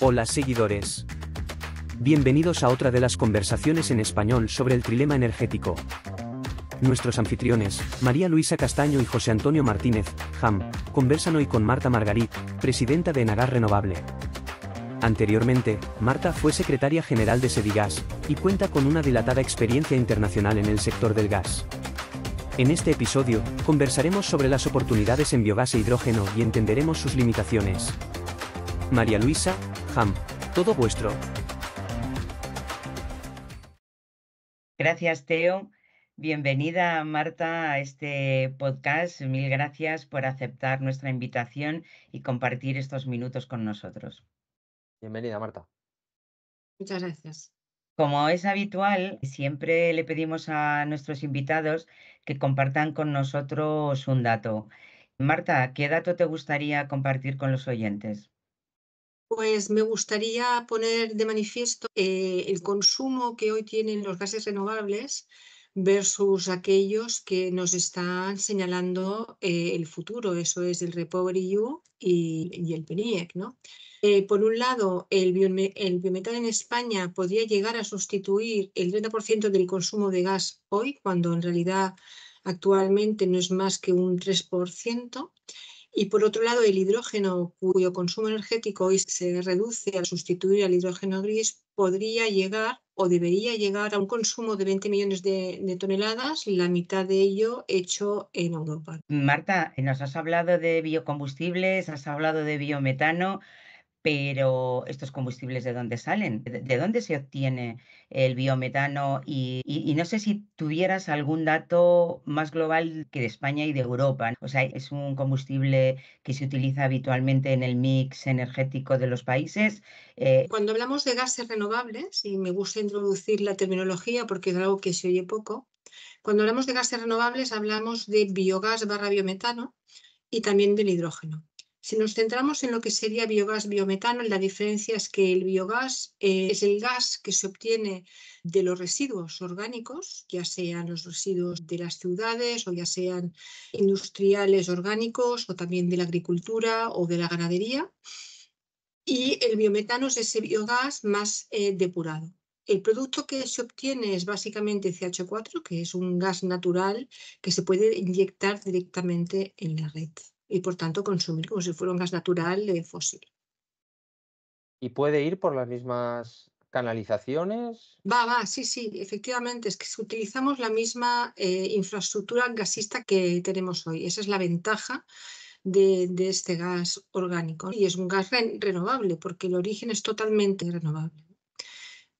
Hola seguidores. Bienvenidos a otra de las conversaciones en español sobre el trilema energético. Nuestros anfitriones, María Luisa Castaño y José Antonio Martínez, JAM, conversan hoy con Marta Margarit, presidenta de Enagar Renovable. Anteriormente, Marta fue secretaria general de Sedigas, y cuenta con una dilatada experiencia internacional en el sector del gas. En este episodio, conversaremos sobre las oportunidades en biogás e hidrógeno y entenderemos sus limitaciones. María Luisa, todo vuestro. Gracias, Teo. Bienvenida, Marta, a este podcast. Mil gracias por aceptar nuestra invitación y compartir estos minutos con nosotros. Bienvenida, Marta. Muchas gracias. Como es habitual, siempre le pedimos a nuestros invitados que compartan con nosotros un dato. Marta, ¿qué dato te gustaría compartir con los oyentes? Pues me gustaría poner de manifiesto eh, el consumo que hoy tienen los gases renovables versus aquellos que nos están señalando eh, el futuro, eso es el REPowerEU y, y el PENIEC. ¿no? Eh, por un lado, el, el, biometal en España podría llegar a sustituir el 30% del consumo de gas hoy, cuando en realidad actualmente no es más que un 3%. Y por otro lado, el hidrógeno, cuyo consumo energético hoy se reduce al sustituir al hidrógeno gris, podría llegar o debería llegar a un consumo de 20 millones de, de toneladas, la mitad de ello hecho en Europa. Marta, nos has hablado de biocombustibles, has hablado de biometano pero estos combustibles de dónde salen, de dónde se obtiene el biometano y, no sé si tuvieras algún dato más global que de España y de Europa. O sea, es un combustible que se utiliza habitualmente en el mix energético de los países. Eh, cuando hablamos de gases renovables, y me gusta introducir la terminología porque es algo que se oye poco, cuando hablamos de gases renovables hablamos de biogás barra biometano y también del hidrógeno. Si nos centramos en lo que sería biogás biometano, la diferencia es que el biogás eh, es el gas que se obtiene de los residuos orgánicos, ya sean los residuos de las ciudades o ya sean industriales orgánicos o también de la agricultura o de la ganadería. Y el biometano es ese biogás más eh, depurado. El producto que se obtiene es básicamente CH4, que es un gas natural que se puede inyectar directamente en la red y por tanto consumir como si fuera un gas natural eh, fósil. ¿Y puede ir por las mismas canalizaciones? Va, va, sí, sí, efectivamente, es que utilizamos la misma eh, infraestructura gasista que tenemos hoy. Esa es la ventaja de, este gas orgánico y es un gas renovable porque el origen es totalmente renovable.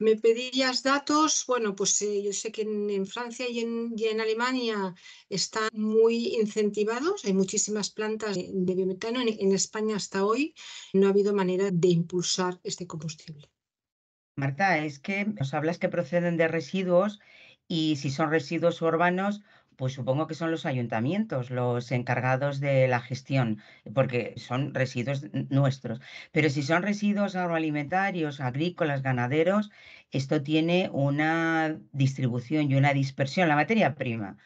Me pedías datos, bueno, pues eh, yo sé que en, Francia y en, Alemania están muy incentivados, hay muchísimas plantas de, biometano, en España hasta hoy no ha habido manera de impulsar este combustible. Marta, es que nos hablas que proceden de residuos y si son residuos urbanos, pues supongo que son los ayuntamientos los encargados de la gestión, porque son residuos nuestros. Pero si son residuos agroalimentarios, agrícolas, ganaderos, esto tiene una distribución y una dispersión, la materia prima,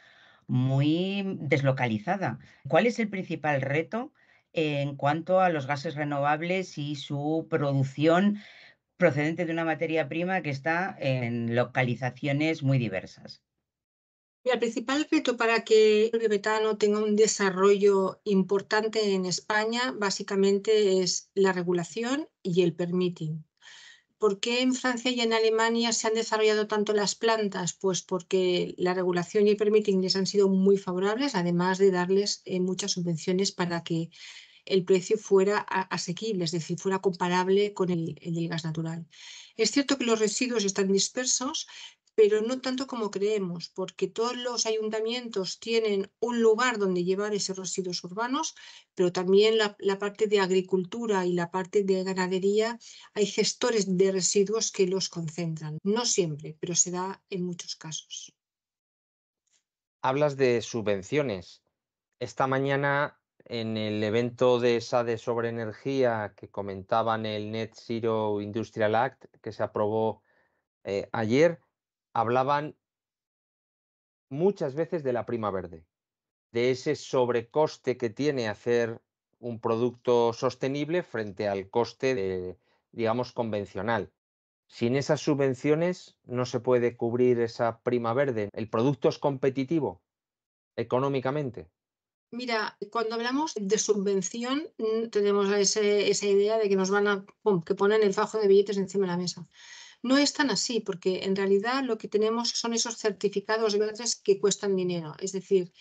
muy deslocalizada. ¿Cuál es el principal reto en cuanto a los gases renovables y su producción procedente de una materia prima que está en localizaciones muy diversas? el principal reto para que el biometano tenga un desarrollo importante en España básicamente es la regulación y el permitting. ¿Por qué en Francia y en Alemania se han desarrollado tanto las plantas? Pues porque la regulación y el permitting les han sido muy favorables, además de darles eh, muchas subvenciones para que el precio fuera asequible, es decir, fuera comparable con el, del gas natural. Es cierto que los residuos están dispersos, pero no tanto como creemos, porque todos los ayuntamientos tienen un lugar donde llevar esos residuos urbanos, pero también la, parte de agricultura y la parte de ganadería, hay gestores de residuos que los concentran. No siempre, pero se da en muchos casos. Hablas de subvenciones. Esta mañana en el evento de SADE sobre energía que comentaban el Net Zero Industrial Act que se aprobó eh, ayer, hablaban muchas veces de la prima verde, de ese sobrecoste que tiene hacer un producto sostenible frente al coste, de, digamos, convencional. Sin esas subvenciones no se puede cubrir esa prima verde. ¿El producto es competitivo económicamente? Mira, cuando hablamos de subvención, mm, tenemos esa idea de que nos van a que ponen el fajo de billetes encima de la mesa. No es tan así, porque en realidad lo que tenemos son esos certificados verdes que cuestan dinero. Es decir,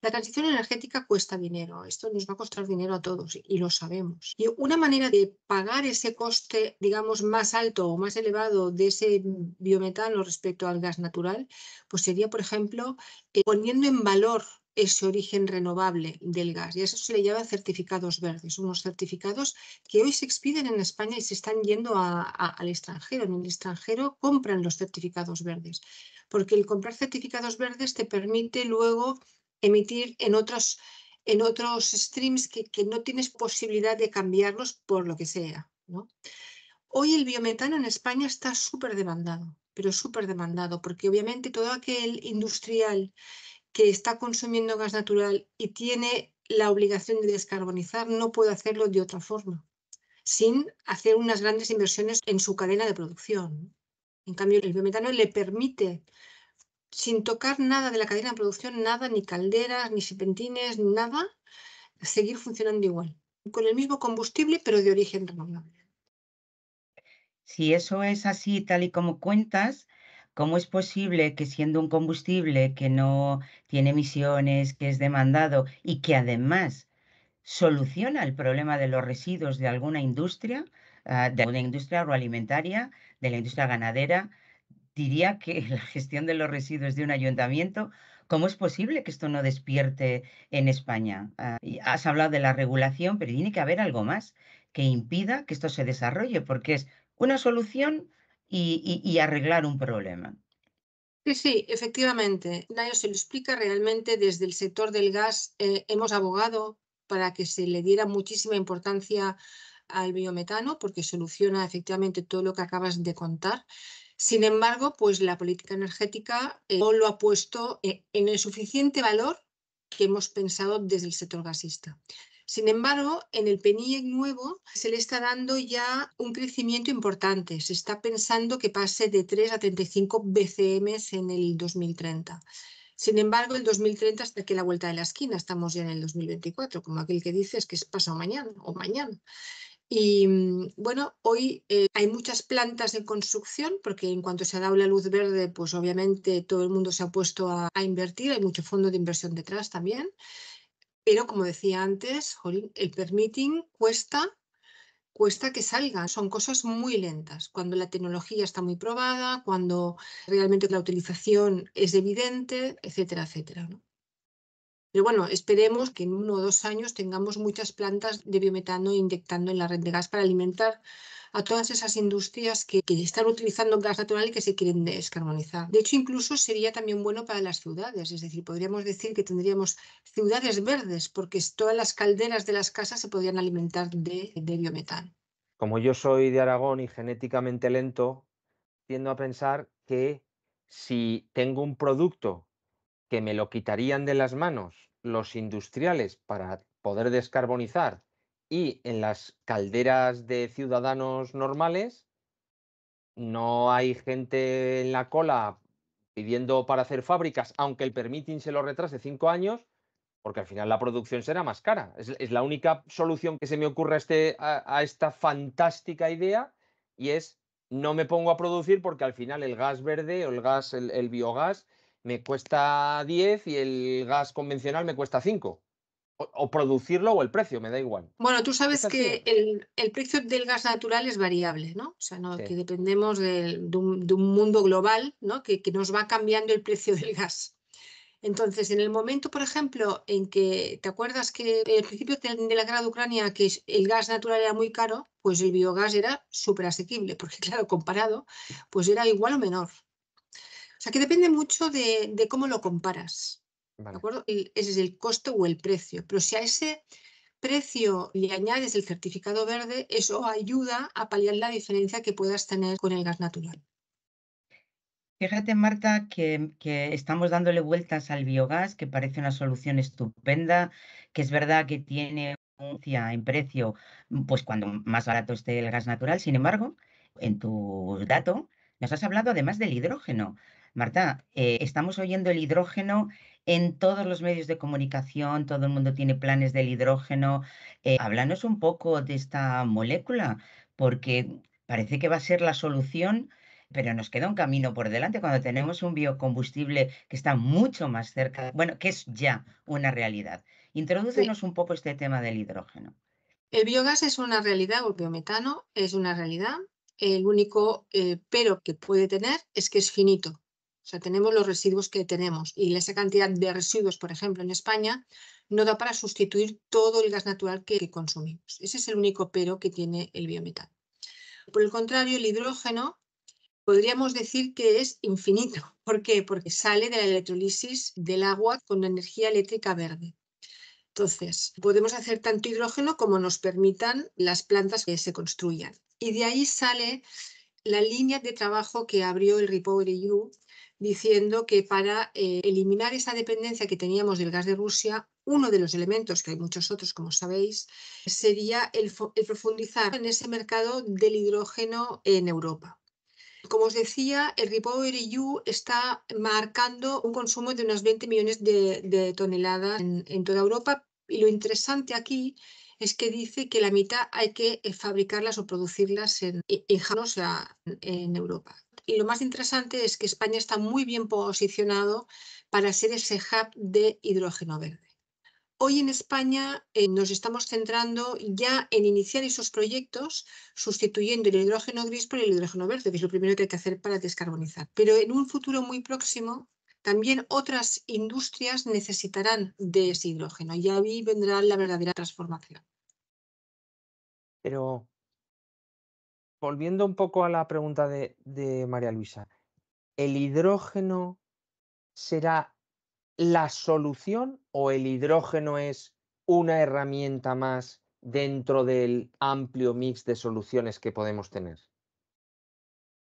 la transición energética cuesta dinero, esto nos va a costar dinero a todos y lo sabemos. Y una manera de pagar ese coste, digamos, más alto o más elevado de ese biometano respecto al gas natural, pues sería, por ejemplo, eh, poniendo en valor ese origen renovable del gas. Y a eso se le llama certificados verdes, unos certificados que hoy se expiden en España y se están yendo al extranjero. En el extranjero compran los certificados verdes, porque el comprar certificados verdes te permite luego emitir en otros, en otros streams que, no tienes posibilidad de cambiarlos por lo que sea. Hoy el biometano en España está súper demandado, pero súper demandado, porque obviamente todo aquel industrial que está consumiendo gas natural y tiene la obligación de descarbonizar no puede hacerlo de otra forma, sin hacer unas grandes inversiones en su cadena de producción. En cambio, el biometano le permite, sin tocar nada de la cadena de producción, nada, ni calderas, ni serpentines, nada, seguir funcionando igual, con el mismo combustible, pero de origen renovable. Si eso es así, tal y como cuentas, ¿Cómo es posible que siendo un combustible que no tiene emisiones, que es demandado y que además soluciona el problema de los residuos de alguna industria, ah, de alguna industria agroalimentaria, de la industria ganadera, diría que la gestión de los residuos de un ayuntamiento, ¿cómo es posible que esto no despierte en España? Ah, has hablado de la regulación, pero tiene que haber algo más que impida que esto se desarrolle, porque es una solución y, arreglar un problema. Sí, sí, efectivamente. Nayo se lo explica realmente desde el sector del gas. Eh, hemos abogado para que se le diera muchísima importancia al biometano porque soluciona efectivamente todo lo que acabas de contar. Sin embargo, pues la política energética eh, no lo ha puesto eh, en el suficiente valor que hemos pensado desde el sector gasista. Sin embargo, en el PENIEC nuevo se le está dando ya un crecimiento importante. Se está pensando que pase de 3 a 35 BCM en el 2030. Sin embargo, el 2030 hasta que la vuelta de la esquina, estamos ya en el 2024, como aquel que dices que es pasado mañana o mañana. Y mm, bueno, hoy eh, hay muchas plantas en construcción porque en cuanto se ha dado la luz verde, pues obviamente todo el mundo se ha puesto a, a invertir, hay mucho fondo de inversión detrás también. Pero como decía antes, el permitting cuesta, cuesta que salga. Son cosas muy lentas. Cuando la tecnología está muy probada, cuando realmente la utilización es evidente, etcétera, etcétera. Pero bueno, esperemos que en uno o dos años tengamos muchas plantas de biometano inyectando en la red de gas para alimentar a todas esas industrias que, están utilizando gas natural y que se quieren descarbonizar. De hecho, incluso sería también bueno para las ciudades, es decir, podríamos decir que tendríamos ciudades verdes porque todas las calderas de las casas se podrían alimentar de biometano. Como yo soy de Aragón y genéticamente lento, tiendo a pensar que si tengo un producto que me lo quitarían de las manos los industriales para poder descarbonizar y en las calderas de ciudadanos normales no hay gente en la cola pidiendo para hacer fábricas, aunque el permitting se lo retrase cinco años, porque al final la producción será más cara. Es, la única solución que se me ocurre este, a, esta fantástica idea y es no me pongo a producir porque al final el gas verde o el gas, el biogás, me cuesta 10 y el gas convencional me cuesta 5. O, producirlo o el precio, me da igual. Bueno, tú sabes que el, precio del gas natural es variable, ¿no? O sea, que dependemos de, un, mundo global, ¿no? Que, que, nos va cambiando el precio del gas. Entonces, en el momento, por ejemplo, en que te acuerdas que en el principio de la guerra de Ucrania, que el gas natural era muy caro, pues el biogás era súper asequible, porque claro, comparado, pues era igual o menor. O sea que depende mucho de, cómo lo comparas. ¿De acuerdo? ese es el costo o el precio. Pero si a ese precio le añades el certificado verde, eso ayuda a paliar la diferencia que puedas tener con el gas natural. Fíjate, Marta, que, estamos dándole vueltas al biogás, que parece una solución estupenda, que es verdad que tiene un en precio, pues cuando más barato esté el gas natural, sin embargo, en tu dato nos has hablado además del hidrógeno. Marta, eh, estamos oyendo el hidrógeno en todos los medios de comunicación, todo el mundo tiene planes del hidrógeno. Eh, háblanos un poco de esta molécula, porque parece que va a ser la solución, pero nos queda un camino por delante cuando tenemos un biocombustible que está mucho más cerca, bueno, que es ya una realidad. Introdúcenos un poco este tema del hidrógeno. El biogás es una realidad, o el biometano es una realidad, el único eh, pero que puede tener es que es finito. O sea, tenemos los residuos que tenemos y esa cantidad de residuos, por ejemplo, en España, no da para sustituir todo el gas natural que, consumimos. Ese es el único pero que tiene el biometano. Por el contrario, el hidrógeno podríamos decir que es infinito. ¿Por qué? Porque sale de la electrolisis del agua con energía eléctrica verde. Entonces, podemos hacer tanto hidrógeno como nos permitan las plantas que se construyan. Y de ahí sale la línea de trabajo que abrió el EU e diciendo que para eh, eliminar esa dependencia que teníamos del gas de Rusia, uno de los elementos, que hay muchos otros, como sabéis, sería el, profundizar en ese mercado del hidrógeno en Europa. Como os decía, el EU e está marcando un consumo de unas 20 millones de, toneladas en, en toda Europa. Y lo interesante aquí es que dice que la mitad hay que eh, fabricarlas o producirlas en, en, o sea, en Europa. Y lo más interesante es que España está muy bien posicionado para ser ese hub de hidrógeno verde. Hoy en España eh, nos estamos centrando ya en iniciar esos proyectos sustituyendo el hidrógeno gris por el hidrógeno verde, que es lo primero que hay que hacer para descarbonizar. Pero en un futuro muy próximo también otras industrias necesitarán de ese hidrógeno y ahí vendrá la verdadera transformación. Pero volviendo un poco a la pregunta de, María Luisa, ¿el hidrógeno será la solución o el hidrógeno es una herramienta más dentro del amplio mix de soluciones que podemos tener?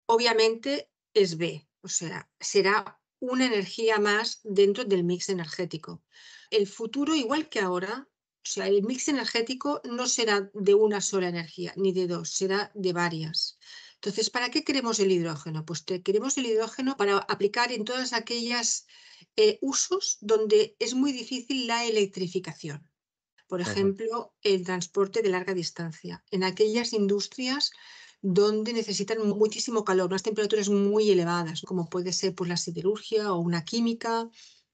Obviamente es B, o sea, será una energía más dentro del mix energético. El futuro, igual que ahora, o sea, el mix energético no será de una sola energía, ni de dos, será de varias. Entonces, ¿para qué queremos el hidrógeno? Pues queremos el hidrógeno para aplicar en todas aquellas eh, usos donde es muy difícil la electrificación. Por ejemplo, el transporte de larga distancia, en aquellas industrias donde necesitan muchísimo calor, unas temperaturas muy elevadas, como puede ser por pues, la siderurgia o una química,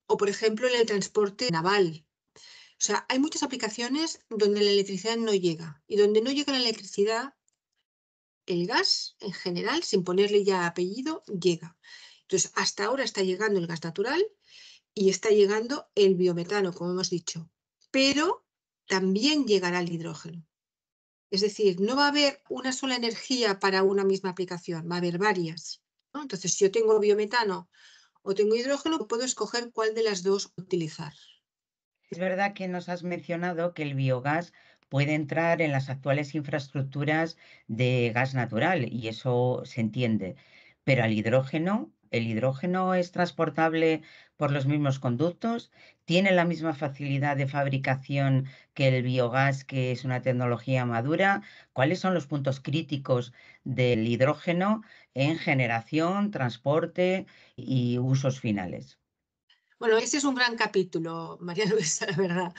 o por ejemplo en el transporte naval. O sea, hay muchas aplicaciones donde la electricidad no llega y donde no llega la electricidad, el gas en general, sin ponerle ya apellido, llega. Entonces, hasta ahora está llegando el gas natural y está llegando el biometano, como hemos dicho, pero también llegará el hidrógeno. Es decir, no va a haber una sola energía para una misma aplicación, va a haber varias. Entonces, si yo tengo biometano o tengo hidrógeno, puedo escoger cuál de las dos utilizar. Es verdad que nos has mencionado que el biogás puede entrar en las actuales infraestructuras de gas natural y eso se entiende, pero al hidrógeno ¿El hidrógeno es transportable por los mismos conductos? ¿Tiene la misma facilidad de fabricación que el biogás, que es una tecnología madura? ¿Cuáles son los puntos críticos del hidrógeno en generación, transporte y usos finales? Bueno, ese es un gran capítulo, María Luisa, la verdad.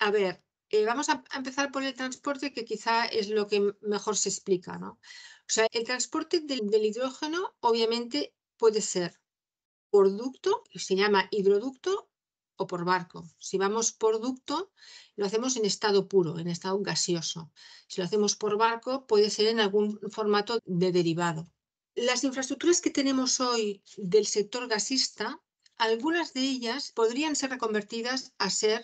A ver, eh, vamos a, empezar por el transporte, que quizá es lo que mejor se explica, ¿no? O sea, el transporte del, hidrógeno obviamente puede ser por ducto, se llama hidroducto, o por barco. Si vamos por ducto, lo hacemos en estado puro, en estado gaseoso. Si lo hacemos por barco, puede ser en algún formato de derivado. Las infraestructuras que tenemos hoy del sector gasista, algunas de ellas podrían ser reconvertidas a ser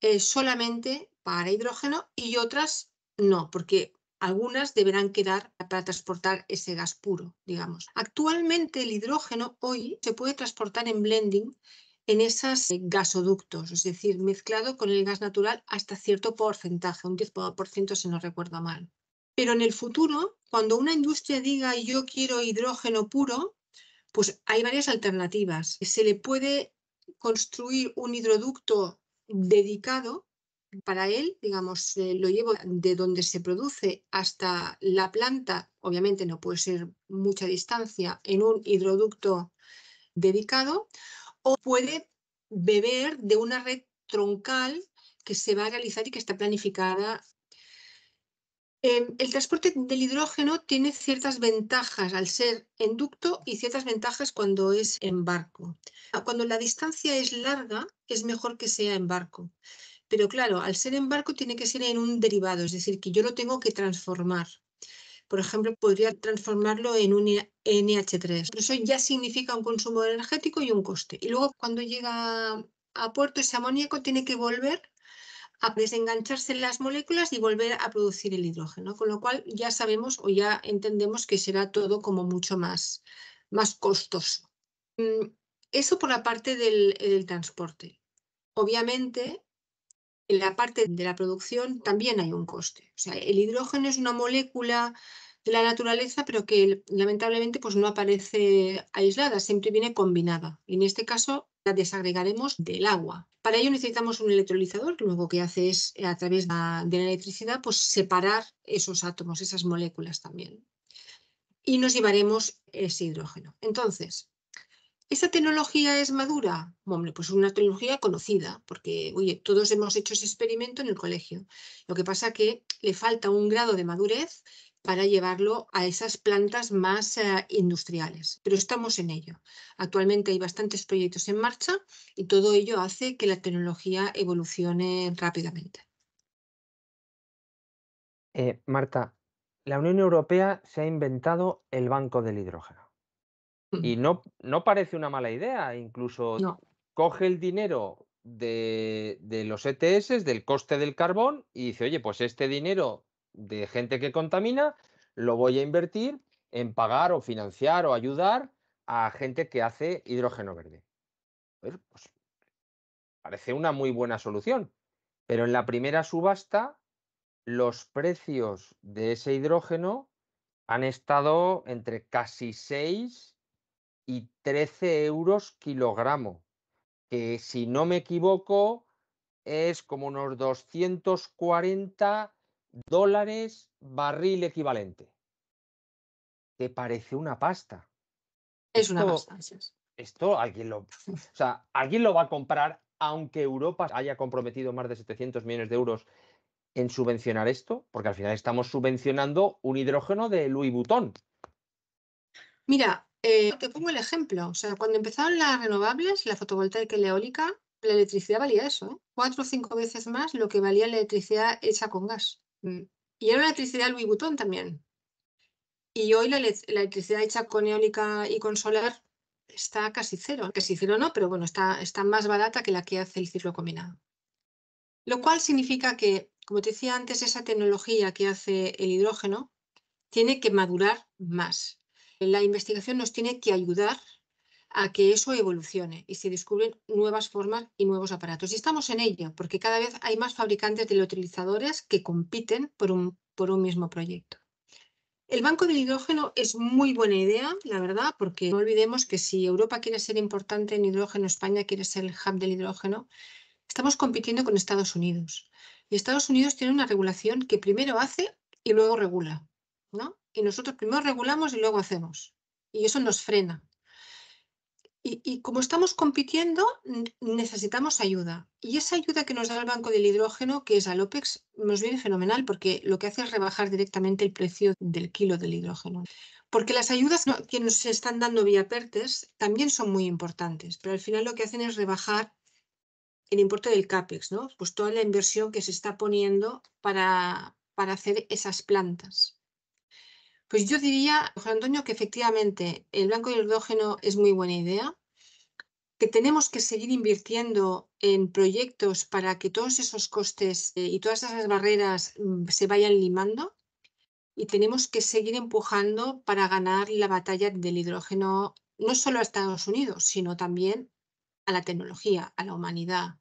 eh, solamente para hidrógeno y otras no, porque algunas deberán quedar para transportar ese gas puro, digamos. Actualmente el hidrógeno hoy se puede transportar en blending en esos eh, gasoductos, es decir, mezclado con el gas natural hasta cierto porcentaje, un 10% si no recuerdo mal. Pero en el futuro, cuando una industria diga yo quiero hidrógeno puro, pues hay varias alternativas. Se le puede construir un hidroducto dedicado para él, digamos, eh, lo llevo de donde se produce hasta la planta, obviamente no puede ser mucha distancia, en un hidroducto dedicado, o puede beber de una red troncal que se va a realizar y que está planificada. Em, el transporte del hidrógeno tiene ciertas ventajas al ser en ducto y ciertas ventajas cuando es en barco. Cuando la distancia es larga, es mejor que sea en barco. Pero claro, al ser en barco tiene que ser en un derivado, es decir, que yo lo tengo que transformar. Por ejemplo, podría transformarlo en un NH3. eso ya significa un consumo energético y un coste. Y luego cuando llega a puerto ese amoníaco tiene que volver a desengancharse en las moléculas y volver a producir el hidrógeno, con lo cual ya sabemos o ya entendemos que será todo como mucho más, más costoso. Mm, eso por la parte del, del transporte. Obviamente, en la parte de la producción también hay un coste. O sea, el hidrógeno es una molécula de la naturaleza, pero que lamentablemente pues, no aparece aislada, siempre viene combinada. Y en este caso la desagregaremos del agua. Para ello necesitamos un electrolizador, que luego que hace es a través de la electricidad pues, separar esos átomos, esas moléculas también. Y nos llevaremos ese hidrógeno. Entonces, ¿Esa tecnología es madura? Hombre, pues una tecnología conocida, porque, oye, todos hemos hecho ese experimento en el colegio. Lo que pasa que le falta un grado de madurez para llevarlo a esas plantas más eh, industriales. Pero estamos en ello. Actualmente hay bastantes proyectos en marcha y todo ello hace que la tecnología evolucione rápidamente. Eh, Marta, la Unión Europea se ha inventado el banco del hidrógeno. Y mm. no, no parece una mala idea, incluso coge el dinero de, los ETS, del coste del carbón, y dice, oye, pues este dinero de gente que contamina lo voy a invertir en pagar o financiar o ayudar a gente que hace hidrógeno verde. Pues parece una muy buena solución, pero en la primera subasta los precios de ese hidrógeno han estado entre casi 6 y 13 euros kilogramo, que si no me equivoco es como unos 240 dólares barril equivalente. ¿Te parece una pasta? Es una pasta. Esto alguien lo, o sea, alguien lo va a comprar, aunque Europa haya comprometido más de 700 millones de euros en subvencionar esto, porque al final estamos subvencionando un hidrógeno de Louis Vuitton. Mira, eh, te pongo el ejemplo. O sea, cuando empezaron las renovables, la fotovoltaica y la eólica, la electricidad valía eso, ¿eh? cuatro o cinco veces más lo que valía la electricidad hecha con gas. Mm. Y era una electricidad Louis Vuitton también. Y hoy la, electricidad hecha con eólica y con solar está casi cero. Casi cero no, pero bueno, está más barata que la que hace el ciclo combinado. Lo cual significa que, como te decía antes, esa tecnología que hace el hidrógeno tiene que madurar más. La investigación nos tiene que ayudar a que eso evolucione y se descubren nuevas formas y nuevos aparatos. Y estamos en ello, porque cada vez hay más fabricantes de utilizadores que compiten por un, por un mismo proyecto. El banco del hidrógeno es muy buena idea, la verdad, porque no olvidemos que si Europa quiere ser importante en hidrógeno, España quiere ser el hub del hidrógeno, estamos compitiendo con Estados Unidos. Y Estados Unidos tiene una regulación que primero hace y luego regula. ¿no? y nosotros primero regulamos y luego hacemos. Y eso nos frena. Y, como estamos compitiendo, necesitamos ayuda. Y esa ayuda que nos da el Banco del Hidrógeno, que es Alopex, OPEX, nos viene fenomenal porque lo que hace es rebajar directamente el precio del kilo del hidrógeno. Porque las ayudas que nos están dando vía PERTES también son muy importantes, pero al final lo que hacen es rebajar el importe del CAPEX, ¿no? Pues toda la inversión que se está poniendo para, para hacer esas plantas. Pues yo diría, Juan Antonio, que efectivamente el blanco hidrógeno es muy buena idea, que tenemos que seguir invirtiendo en proyectos para que todos esos costes eh, y todas esas barreras mm, se vayan limando y tenemos que seguir empujando para ganar la batalla del hidrógeno no solo a Estados Unidos, sino también a la tecnología, a la humanidad,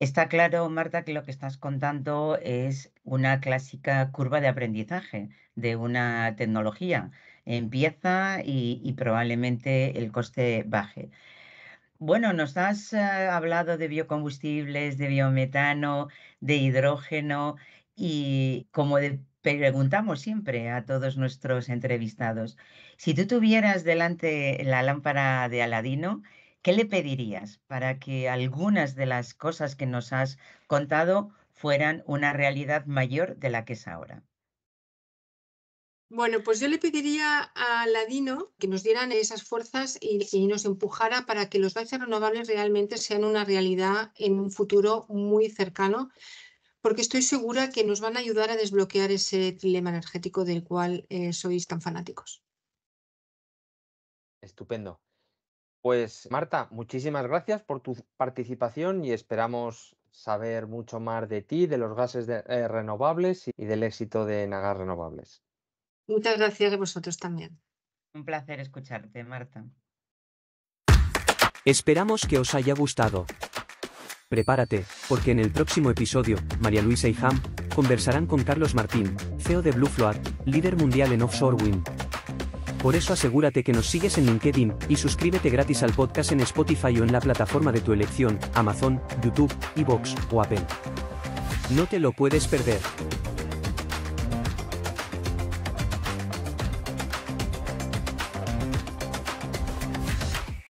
Está claro, Marta, que lo que estás contando es una clásica curva de aprendizaje de una tecnología. Empieza y, probablemente el coste baje. Bueno, nos has eh, hablado de biocombustibles, de biometano, de hidrógeno y como preguntamos siempre a todos nuestros entrevistados, si tú tuvieras delante la lámpara de Aladino, ¿qué le pedirías para que algunas de las cosas que nos has contado fueran una realidad mayor de la que es ahora? Bueno, pues yo le pediría a Ladino que nos dieran esas fuerzas y, nos empujara para que los baches renovables realmente sean una realidad en un futuro muy cercano, porque estoy segura que nos van a ayudar a desbloquear ese dilema energético del cual eh, sois tan fanáticos. Estupendo. Pues Marta, muchísimas gracias por tu participación y esperamos saber mucho más de ti, de los gases eh, renovables y del éxito de Nagas Renovables. Muchas gracias a vosotros también. Un placer escucharte, Marta. Esperamos que os haya gustado. Prepárate, porque en el próximo episodio, María Luisa y Ham conversarán con Carlos Martín, CEO de Blue Float, líder mundial en offshore wind. Por eso asegúrate que nos sigues en LinkedIn y suscríbete gratis al podcast en Spotify o en la plataforma de tu elección, Amazon, YouTube, Evox o Apple. No te lo puedes perder.